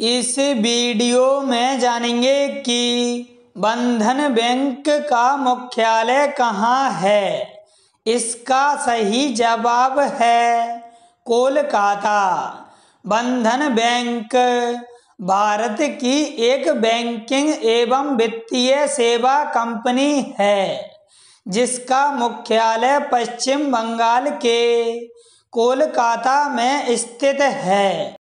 इस वीडियो में जानेंगे कि बंधन बैंक का मुख्यालय कहाँ है इसका सही जवाब है कोलकाता बंधन बैंक भारत की एक बैंकिंग एवं वित्तीय सेवा कंपनी है जिसका मुख्यालय पश्चिम बंगाल के कोलकाता में स्थित है